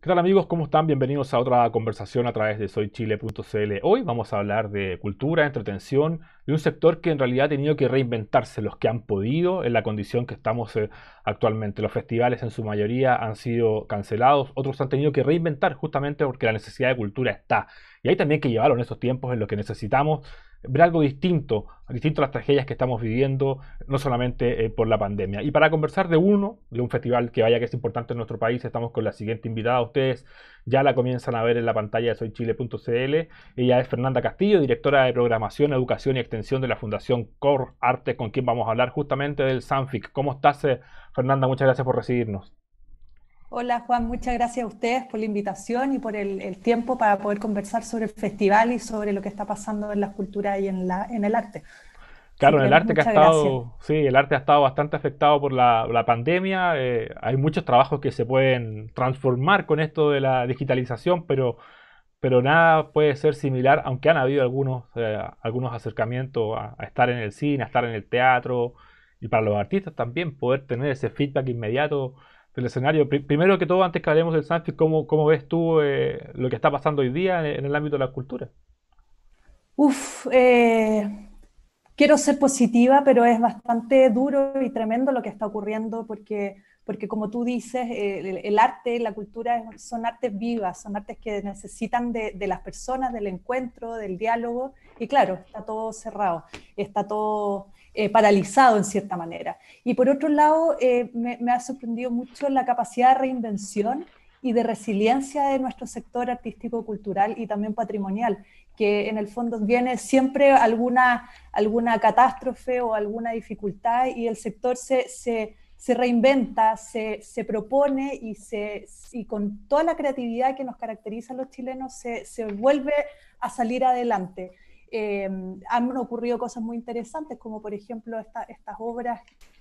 ¿Qué tal amigos? ¿Cómo están? Bienvenidos a otra conversación a través de soychile.cl. Hoy vamos a hablar de cultura, entretención, de un sector que en realidad ha tenido que reinventarse los que han podido en la condición que estamos eh, actualmente. Los festivales en su mayoría han sido cancelados, otros han tenido que reinventar justamente porque la necesidad de cultura está. Y hay también que llevarlo en estos tiempos en los que necesitamos ver algo distinto, distinto a las tragedias que estamos viviendo, no solamente eh, por la pandemia. Y para conversar de uno, de un festival que vaya que es importante en nuestro país, estamos con la siguiente invitada. Ustedes ya la comienzan a ver en la pantalla de soychile.cl. Ella es Fernanda Castillo, directora de Programación, Educación y Extensión de la Fundación Core Artes, con quien vamos a hablar justamente del Sanfic. ¿Cómo estás, eh, Fernanda? Muchas gracias por recibirnos. Hola Juan, muchas gracias a ustedes por la invitación y por el, tiempo para poder conversar sobre el festival y sobre lo que está pasando en la cultura y en, la, en el arte. Claro, en el arte que ha estado, sí, el arte ha estado bastante afectado por la, pandemia. Eh, hay muchos trabajos que se pueden transformar con esto de la digitalización, pero, pero nada puede ser similar, aunque han habido algunos, eh, algunos acercamientos a, estar en el cine, a estar en el teatro y para los artistas también poder tener ese feedback inmediato el escenario. primero que todo, antes que hablemos del Sanfis, ¿cómo, ves tú eh, lo que está pasando hoy día en, el ámbito de la cultura? Uf, eh, quiero ser positiva, pero es bastante duro y tremendo lo que está ocurriendo porque, porque como tú dices, eh, el, arte arte, la cultura son artes vivas, son artes que necesitan de las personas, del encuentro, del diálogo y claro, está todo cerrado, está todo eh, paralizado en cierta manera. Y por otro lado, eh, me, ha sorprendido mucho la capacidad de reinvención y de resiliencia de nuestro sector artístico, cultural y también patrimonial, que en el fondo viene siempre alguna, alguna catástrofe o alguna dificultad y el sector se, reinventa, se, propone y, y con toda la creatividad que nos caracteriza a los chilenos se vuelve a salir adelante. Em, han ocurrido cosas muy interesantes, como por ejemplo estas obras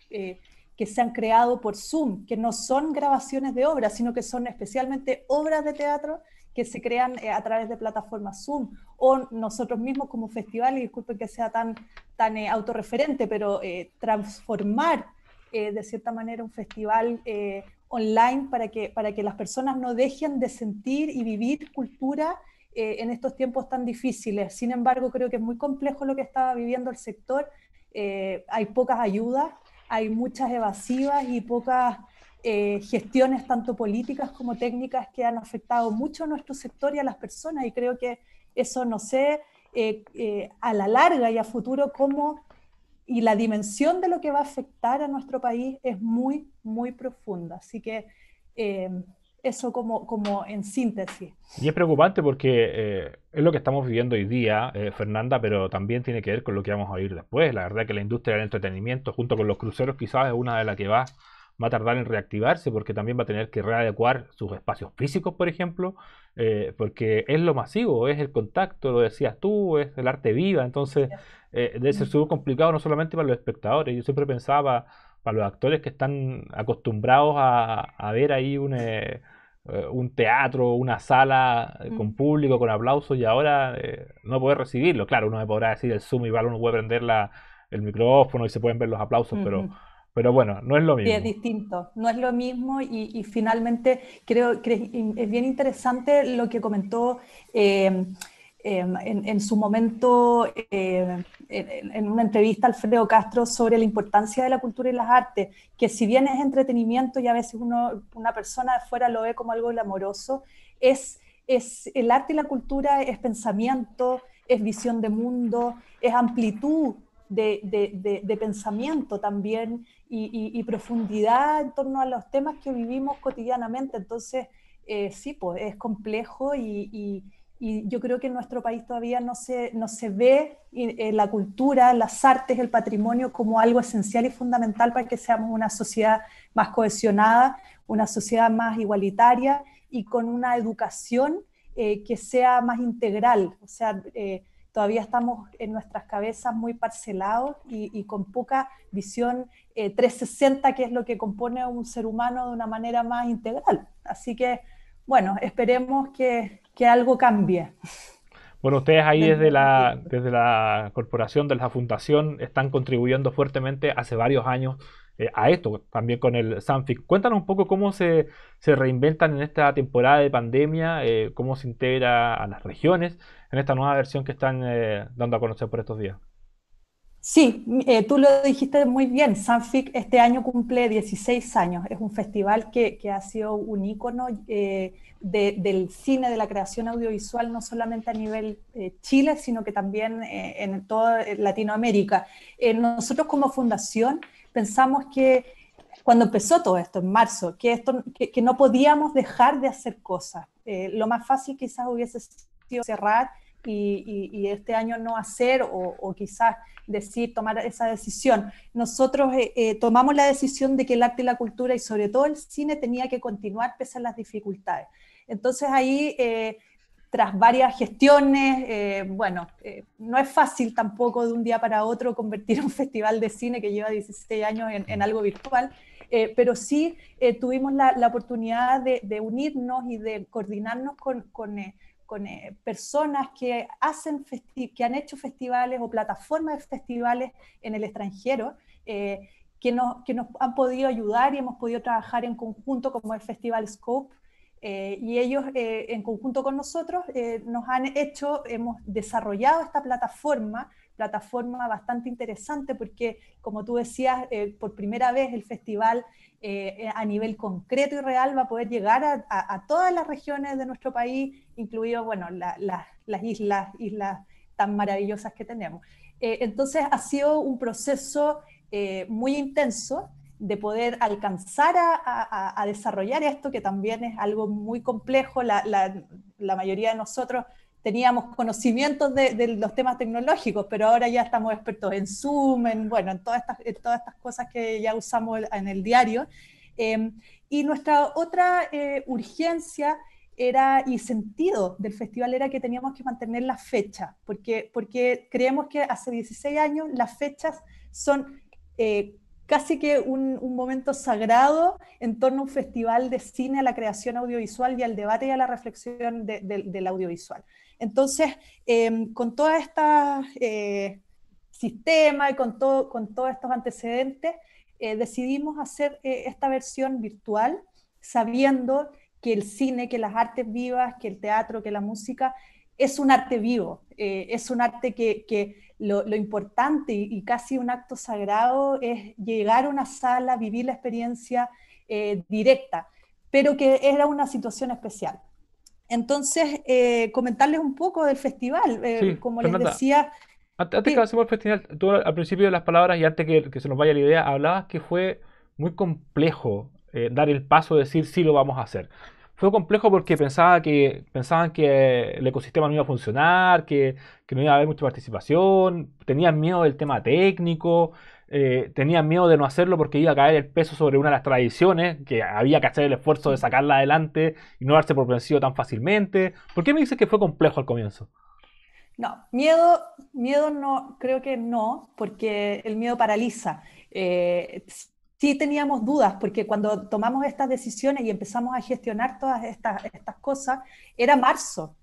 eh, que se han creado por Zoom, que no son grabaciones de obras, sino que son especialmente obras de teatro que se crean eh, a través de plataformas Zoom, o nosotros mismos como festival, y disculpen que sea tan, tan eh, autorreferente, pero transformar de cierta manera un festival online para para que las personas no dejen de sentir y vivir cultura eh, en estos tiempos tan difíciles. Sin embargo, creo que es muy complejo lo que estaba viviendo el sector. Eh, hay pocas ayudas, hay muchas evasivas y pocas eh, gestiones, tanto políticas como técnicas, que han afectado mucho a nuestro sector y a las personas. Y creo que eso, no sé, a la larga y a futuro, cómo y la dimensión de lo que va a afectar a nuestro país es muy, muy profunda. Así que eso como, como en síntesis. Y es preocupante porque eh, es lo que estamos viviendo hoy día, eh, Fernanda, pero también tiene que ver con lo que vamos a oír después. La verdad que la industria del entretenimiento, junto con los cruceros, quizás es una de las que va, va a tardar en reactivarse porque también va a tener que readecuar sus espacios físicos, por ejemplo, eh, porque es lo masivo, es el contacto, lo decías tú, es el arte viva, entonces debe ser mm. súper complicado no solamente para los espectadores, yo siempre pensaba para los actores que están acostumbrados a, ver ahí un, eh, un teatro, una sala eh, con mm. público, con aplausos, y ahora eh, no poder recibirlo. Claro, uno me podrá decir el Zoom y vale uno puede prender la, el micrófono y se pueden ver los aplausos, pero, pero bueno, no es lo mismo. es distinto, no es lo mismo y, finalmente creo que es bien interesante lo que comentó. Em, en, su momento, em, en, una entrevista, Alfredo Castro sobre la importancia de la cultura y las artes, que si bien es entretenimiento y a veces una persona de fuera lo ve como algo glamoroso, es, es el arte y la cultura es pensamiento, es visión de mundo, es amplitud de, pensamiento también y, profundidad en torno a los temas que vivimos cotidianamente. Entonces, eh, sí, pues, es complejo y, y yo creo que en nuestro país todavía no se, no se ve eh, la cultura, las artes, el patrimonio como algo esencial y fundamental para que seamos una sociedad más cohesionada, una sociedad más igualitaria y con una educación eh, que sea más integral. O sea, eh, todavía estamos en nuestras cabezas muy parcelados y, y con poca visión 360, que es lo que compone a un ser humano de una manera más integral. Así que, bueno, esperemos que que algo cambie. Bueno, ustedes ahí desde la, desde la corporación, de la fundación, están contribuyendo fuertemente hace varios años eh, a esto, también con el Sanfic. Cuéntanos un poco cómo se, reinventan en esta temporada de pandemia, eh, cómo se integra a las regiones en esta nueva versión que están eh, dando a conocer por estos días. Sí, eh, tú lo dijiste muy bien. Sanfic este año cumple 16 años. Es un festival que, ha sido un ícono eh, del cine, de la creación audiovisual, no solamente a nivel eh, Chile, sino que también en toda Latinoamérica. nosotros como fundación pensamos que cuando empezó todo esto, en marzo, que, esto, que no podíamos dejar de hacer cosas. lo más fácil quizás hubiese sido cerrar y, este año no hacer o, quizás decir, tomar esa decisión. Nosotros eh, eh, tomamos la decisión de que el arte y la cultura y sobre todo el cine tenía que continuar pese a las dificultades. Entonces ahí... Eh, tras varias gestiones, bueno, no es fácil tampoco de un día para otro convertir un festival de cine que lleva 16 años en, algo virtual, pero sí tuvimos la, oportunidad de, unirnos y de coordinarnos con, con con eh, personas que, hacen que han hecho festivales o plataformas de festivales en el extranjero. Eh, que nos, que nos han podido ayudar y hemos podido trabajar en conjunto, como el Festival Scope, eh, y ellos en conjunto con nosotros nos han hecho, hemos desarrollado esta plataforma plataforma bastante interesante porque, como tú decías, eh, por primera vez el festival eh, a nivel concreto y real va a poder llegar a, todas las regiones de nuestro país, incluidos bueno, las islas, islas tan maravillosas que tenemos. Eh, entonces ha sido un proceso muy intenso de poder alcanzar a, desarrollar esto, que también es algo muy complejo. La, la mayoría de nosotros teníamos conocimientos de, los temas tecnológicos, pero ahora ya estamos expertos en Zoom, en, bueno, en todas estas, todas estas cosas que ya usamos en el diario. Em, y nuestra otra eh, urgencia era, y sentido del festival era que teníamos que mantener la fecha, porque, porque creemos que hace 16 años las fechas son eh, casi que un, momento sagrado en torno a un festival de cine, a la creación audiovisual y al debate y a la reflexión del audiovisual. Entonces, em, eh, con todo este sistema y con, todos estos antecedentes, eh, decidimos hacer eh, esta versión virtual, sabiendo que el cine, que las artes vivas, que el teatro, que la música, es un arte vivo, es un arte que, lo, importante y, casi un acto sagrado es llegar a una sala, vivir la experiencia directa, pero que era una situación especial. Entonces, eh, comentarles un poco del festival. Eh, como les decía... Antes, que, hacemos el festival, tú al principio de las palabras y antes que, se nos vaya la idea, hablabas que fue muy complejo eh, dar el paso de decir sí lo vamos a hacer. Fue complejo porque pensaba que, pensaban que el ecosistema no iba a funcionar, que, que no iba a haber mucha participación, tenían miedo del tema técnico, eh, tenía miedo de no hacerlo porque iba a caer el peso sobre una de las tradiciones, que había que hacer el esfuerzo de sacarla adelante y no darse por vencido tan fácilmente. ¿Por qué me dices que fue complejo al comienzo? No, miedo, miedo no, creo que no, porque el miedo paraliza. Eh, sí teníamos dudas, porque cuando tomamos estas decisiones y empezamos a gestionar todas estas, estas cosas, era marzo,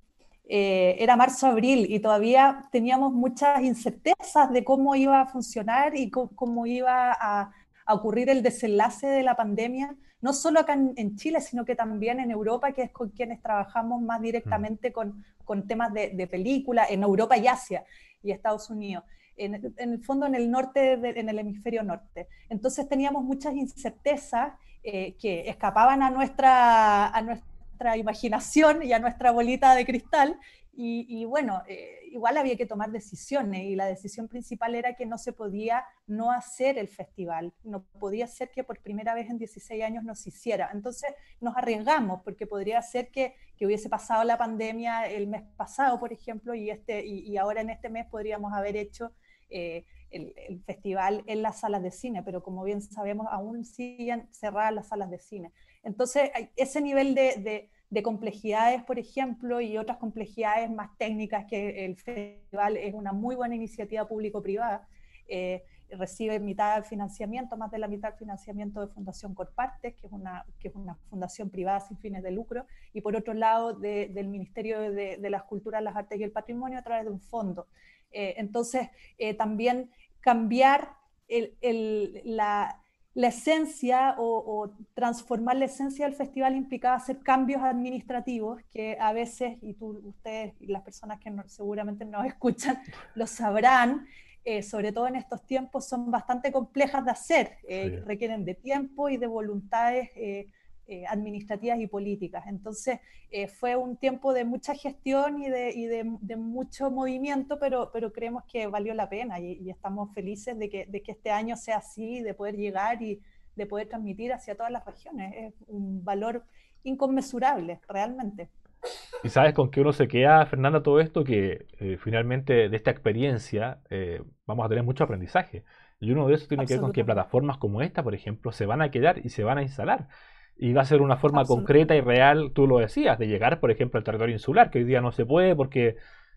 eh, era marzo-abril y todavía teníamos muchas incertezas de cómo iba a funcionar y cómo, iba a, ocurrir el desenlace de la pandemia, no solo acá en, Chile, sino que también en Europa, que es con quienes trabajamos más directamente con, con temas de, película, en Europa y Asia y Estados Unidos. En, el fondo en el norte, en el hemisferio norte. Entonces teníamos muchas incertezas eh, que escapaban a nuestra, a nuestra imaginación y a nuestra bolita de cristal. Y, bueno, eh, igual había que tomar decisiones y la decisión principal era que no se podía no hacer el festival, no podía ser que por primera vez en 16 años nos hiciera. Entonces nos arriesgamos porque podría ser que, hubiese pasado la pandemia el mes pasado, por ejemplo, y, este, y, ahora en este mes podríamos haber hecho... Eh, el, el, festival en las salas de cine, pero como bien sabemos, aún siguen cerradas las salas de cine. Entonces, ese nivel de, complejidades, por ejemplo, y otras complejidades más técnicas que el festival es una muy buena iniciativa público-privada. Eh, recibe mitad del financiamiento, más de la mitad del financiamiento de Fundación Corpartes, que es una, fundación privada sin fines de lucro, y por otro lado del Ministerio de, las Culturas, las Artes y el Patrimonio a través de un fondo. Eh, entonces, eh, también cambiar la, la esencia o, transformar la esencia del festival implicaba hacer cambios administrativos que a veces, y tú, ustedes y las personas que seguramente nos escuchan lo sabrán, eh, sobre todo en estos tiempos, son bastante complejas de hacer, eh, requieren de tiempo y de voluntades. Eh, eh, administrativas y políticas. Entonces, eh, fue un tiempo de mucha gestión y de, mucho movimiento, pero, pero creemos que valió la pena y, estamos felices de que, este año sea así, de poder llegar y de poder transmitir hacia todas las regiones. Es un valor inconmensurable, realmente. ¿Y sabes con qué uno se queda, Fernanda, todo esto? Que eh, finalmente de esta experiencia vamos a tener mucho aprendizaje. Y uno de eso tiene que ver con que plataformas como esta, por ejemplo, se van a quedar y se van a instalar y va a ser una forma concreta y real, tú lo decías, de llegar, por ejemplo, al territorio insular, que hoy día no se puede porque,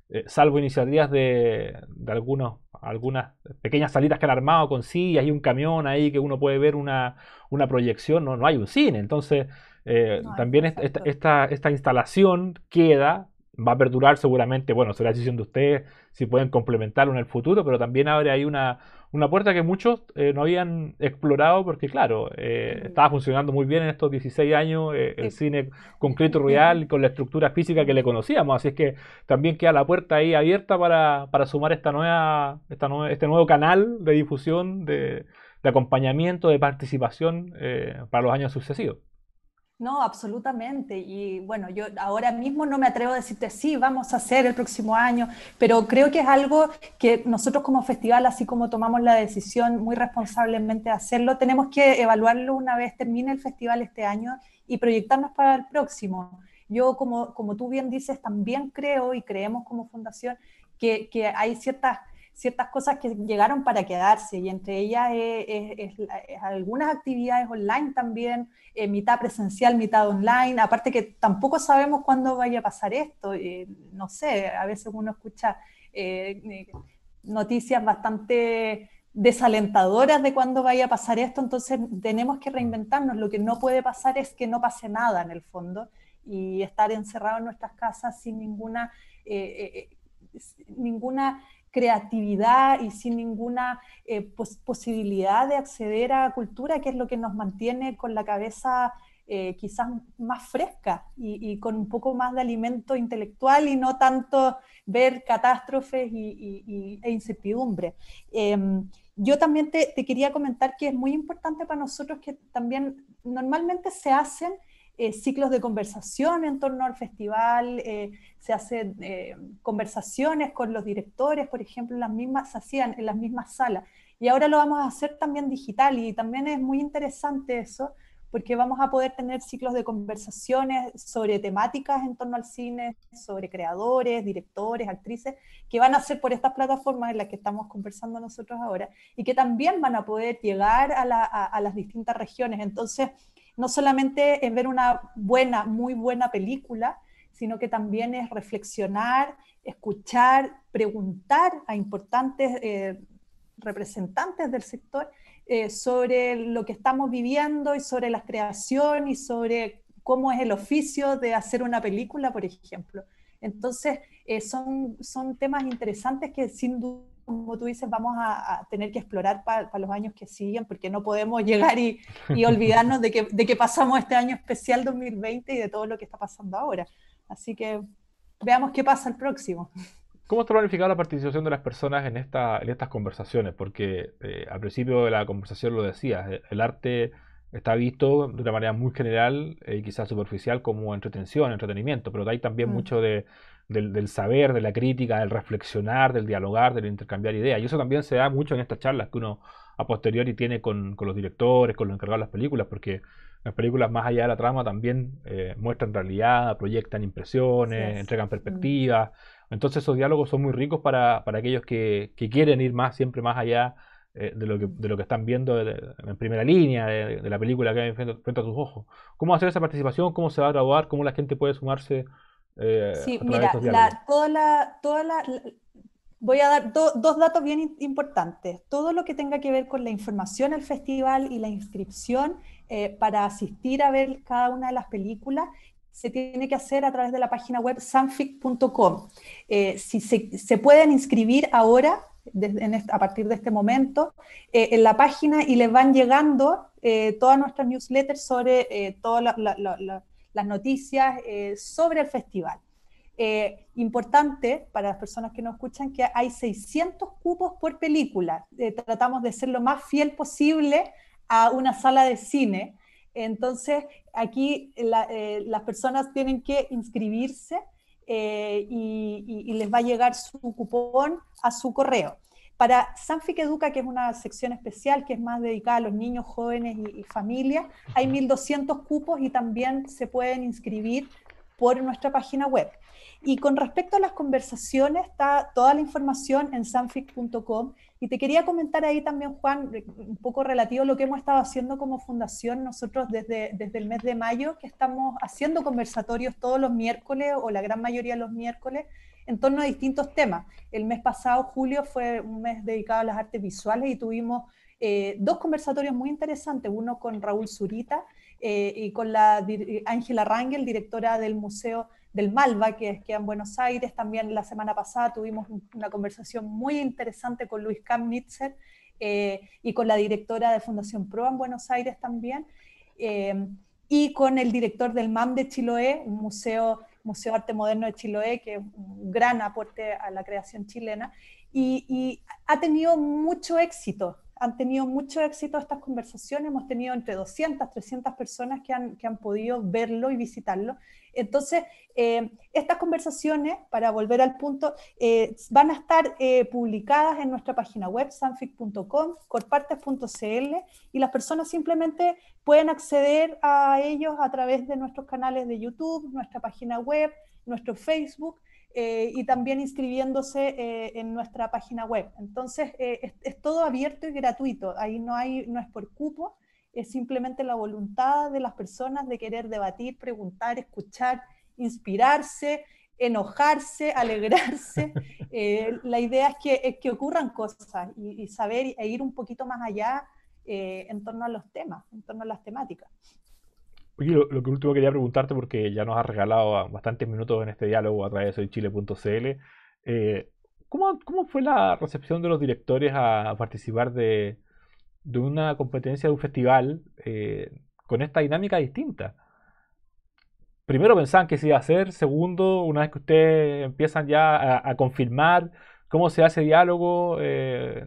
eh, salvo iniciativas de, de, algunos, algunas pequeñas salidas que han armado con sí, y un camión ahí que uno puede ver una, una proyección, no, no hay un cine. Entonces, eh, también esta, esta, esta instalación queda va a perdurar seguramente, bueno, será decisión de ustedes si pueden complementarlo en el futuro, pero también habrá ahí una, una puerta que muchos eh, no habían explorado porque, claro, eh, estaba funcionando muy bien en estos 16 años eh, el cine concreto real con la estructura física que le conocíamos. Así es que también queda la puerta ahí abierta para, sumar esta nueva, este nuevo canal de difusión, de acompañamiento, de participación para los años sucesivos. No, absolutamente. Y bueno, yo ahora mismo no me atrevo a decirte sí, vamos a hacer el próximo año, pero creo que es algo que nosotros como festival, así como tomamos la decisión muy responsablemente de hacerlo, tenemos que evaluarlo una vez termine el festival este año y proyectarnos para el próximo. Yo, como, como tú bien dices, también creo y creemos como fundación que, que hay ciertas ciertas cosas que llegaron para quedarse y entre ellas es, algunas actividades online también, eh, mitad presencial, mitad online, aparte que tampoco sabemos cuándo vaya a pasar esto, eh, no sé, a veces uno escucha eh, noticias bastante desalentadoras de cuándo vaya a pasar esto, entonces tenemos que reinventarnos, lo que no puede pasar es que no pase nada en el fondo y estar encerrados en nuestras casas sin ninguna... ninguna creatividad y sin ninguna eh, posibilidad de acceder a cultura, que es lo que nos mantiene con la cabeza eh, quizás más fresca y, con un poco más de alimento intelectual y no tanto ver catástrofes y, e incertidumbre. Em, yo también te, quería comentar que es muy importante para nosotros que también normalmente se hacen eh, ciclos de conversación en torno al festival, eh, se hacen eh, conversaciones con los directores, por ejemplo, las mismas, se hacían en las mismas salas. Y ahora lo vamos a hacer también digital y también es muy interesante eso, porque vamos a poder tener ciclos de conversaciones sobre temáticas en torno al cine, sobre creadores, directores, actrices, que van a ser por estas plataformas en las que estamos conversando nosotros ahora, y que también van a poder llegar a las distintas regiones. Entonces, no solamente en ver una buena, muy buena película, sino que también es reflexionar, escuchar, preguntar a importantes eh, representantes del sector eh, sobre lo que estamos viviendo y sobre la creación y sobre cómo es el oficio de hacer una película, por ejemplo. Entonces, eh, son, son temas interesantes que sin duda como tú dices, vamos a, tener que explorar para los años que siguen, porque no podemos llegar y, olvidarnos de que, pasamos este año especial 2020 y de todo lo que está pasando ahora. Así que veamos qué pasa el próximo. ¿Cómo está planificada la participación de las personas en, esta, en estas conversaciones? Porque eh, al principio de la conversación lo decías, el arte está visto de una manera muy general eh, y eh, quizás superficial como entretención, entretenimiento, pero hay también mm. mucho de del, saber, de la crítica, del reflexionar, del dialogar, del intercambiar ideas. Y eso también se da mucho en estas charlas que uno a posteriori tiene con, con los directores, con los encargados de las películas, porque las películas más allá de la trama también eh, muestran realidad, proyectan impresiones, entregan perspectivas. Entonces esos diálogos son muy ricos para, para aquellos que, que, quieren ir más, siempre más allá eh, de, lo que, de lo que están viendo en primera línea de, la película que hay frente, a tus ojos. ¿Cómo hacer esa participación? ¿Cómo se va a graduar? ¿Cómo la gente puede sumarse eh, sí, mira, toda la, toda la, voy a dar dos datos bien importantes. Todo lo que tenga que ver con la información al festival y la inscripción eh, para asistir a ver cada una de las películas se tiene que hacer a través de la página web sanfic.com. Eh, si se, pueden inscribir ahora, desde, a partir de este momento, en la página y les van llegando todas nuestras newsletters sobre todas las las noticias eh, sobre el festival. Eh, importante para las personas que nos escuchan que hay 600 cupos por película. Eh, tratamos de ser lo más fiel posible a una sala de cine. Entonces, aquí las personas tienen que inscribirse y les va a llegar su cupón a su correo. Para Sanfic Educa, que es una sección especial que es más dedicada a los niños, jóvenes y, familias, hay 1.200 cupos y también se pueden inscribir por nuestra página web. Y con respecto a las conversaciones, está toda la información en sanfic.com. Y te quería comentar ahí también, Juan, un poco relativo a lo que hemos estado haciendo como fundación nosotros desde, desde el mes de mayo, que estamos haciendo conversatorios todos los miércoles o la gran mayoría de los miércoles en torno a distintos temas. El mes pasado, julio, fue un mes dedicado a las artes visuales y tuvimos eh, dos conversatorios muy interesantes, uno con Raúl Zurita eh, y con la Ángela Rangel, directora del Museo del Malva, que es que en Buenos Aires. También la semana pasada tuvimos una conversación muy interesante con Luis Kamnitzer eh, y con la directora de Fundación Pro en Buenos Aires también. Eh, y con el director del MAM de Chiloé, un museo Museo Arte Moderno de Chiloé, que es un gran aporte a la creación chilena, y, ha tenido mucho éxito. Han tenido mucho éxito estas conversaciones, hemos tenido entre 200, 300 personas que han, que han podido verlo y visitarlo, entonces, eh, estas conversaciones, para volver al punto, eh, van a estar eh, publicadas en nuestra página web, sanfic.com, corpartes.cl, y las personas simplemente pueden acceder a ellos a través de nuestros canales de YouTube, nuestra página web, nuestro Facebook, y también inscribiéndose en nuestra página web. Entonces, es, es, todo abierto y gratuito, ahí no, hay, no es por cupo, es simplemente la voluntad de las personas de querer debatir, preguntar, escuchar, inspirarse, enojarse, alegrarse. Eh, la idea es que, que ocurran cosas y, saber e ir un poquito más allá eh, en torno a los temas, en torno a las temáticas. Oye, lo, que último quería preguntarte, porque ya nos has regalado bastantes minutos en este diálogo a través de soychile.cl, eh, ¿cómo, ¿cómo, fue la recepción de los directores a participar de, de una competencia de un festival eh, con esta dinámica distinta. Primero pensaban que se iba a hacer, segundo, una vez que ustedes empiezan ya a, confirmar cómo se hace diálogo, eh,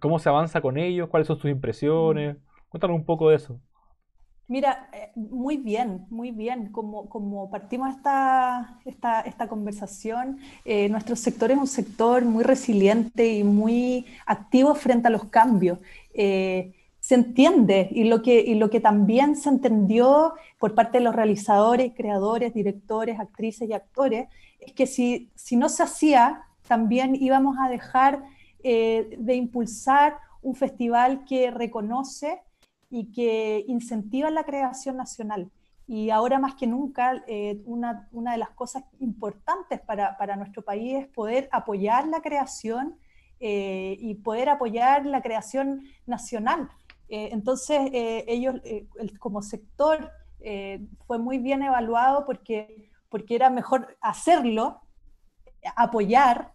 cómo se avanza con ellos, cuáles son sus impresiones. Mm. Cuéntanos un poco de eso. Mira, eh, muy bien, muy bien. Como, como partimos esta, esta, conversación, nuestro sector es un sector muy resiliente y muy activo frente a los cambios. Eh, se entiende y lo, que, lo que también se entendió por parte de los realizadores, creadores, directores, actrices y actores, es que si, si no se hacía, también íbamos a dejar eh, de impulsar un festival que reconoce y que incentiva la creación nacional. Y ahora más que nunca, eh, una, de las cosas importantes para, para, nuestro país es poder apoyar la creación eh, y poder apoyar la creación nacional. Eh, entonces, eh, ellos como sector fue muy bien evaluado porque, porque era mejor hacerlo, apoyar,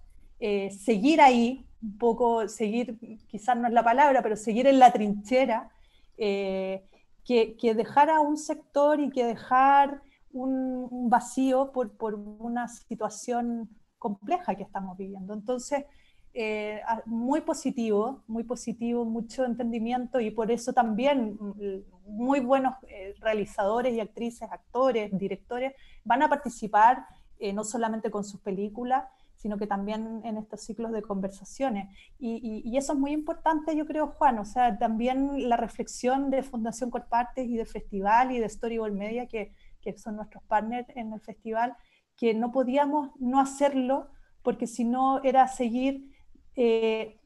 seguir ahí, un poco seguir, quizás no es la palabra, pero seguir en la trinchera, que, dejar a un sector y que dejar un, vacío por, por una situación compleja que estamos viviendo. Entonces, eh, muy positivo, muy positivo, mucho entendimiento y por eso también mm, mm, muy buenos eh, realizadores y actrices, actores, directores van a participar eh, no solamente con sus películas, sino que también en estos ciclos de conversaciones. Y, eso es muy importante, yo creo, Juan, o sea, también la reflexión de Fundación Corpartes y de festival y de Storyboard Media, que, que son nuestros partners en el festival, que no podíamos no hacerlo porque si no era seguir eh,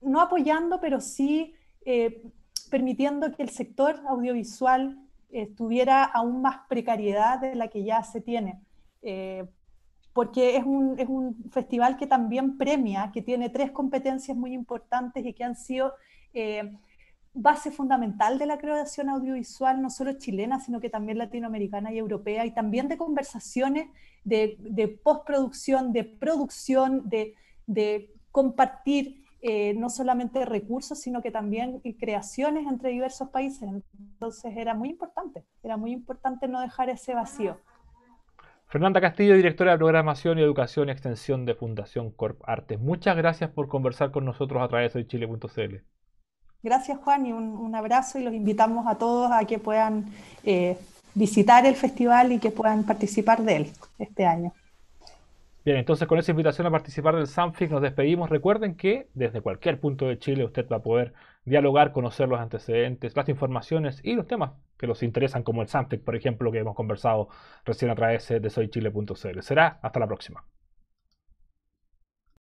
no apoyando, pero sí eh, permitiendo que el sector audiovisual estuviera eh, tuviera aún más precariedad de la que ya se tiene. porque es un, festival que también premia, que tiene tres competencias muy importantes y que han sido base fundamental de la creación audiovisual, no solo chilena, sino que también latinoamericana y europea, y también de conversaciones de, postproducción, de producción, de, compartir eh, no solamente recursos, sino que también creaciones entre diversos países. Entonces era muy importante, era muy importante no dejar ese vacío. Fernanda Castillo, directora de Programación y Educación y Extensión de Fundación Corp Artes. Muchas gracias por conversar con nosotros a través de chile.cl. Gracias Juan y un, abrazo y los invitamos a todos a que puedan eh, visitar el festival y que puedan participar de él este año. Bien, entonces con esa invitación a participar del Sanfic nos despedimos. Recuerden que desde cualquier punto de Chile usted va a poder dialogar, conocer los antecedentes, las informaciones y los temas que los interesan, como el Sanfic, por ejemplo, que hemos conversado recién a través de soychile.cl. Será hasta la próxima.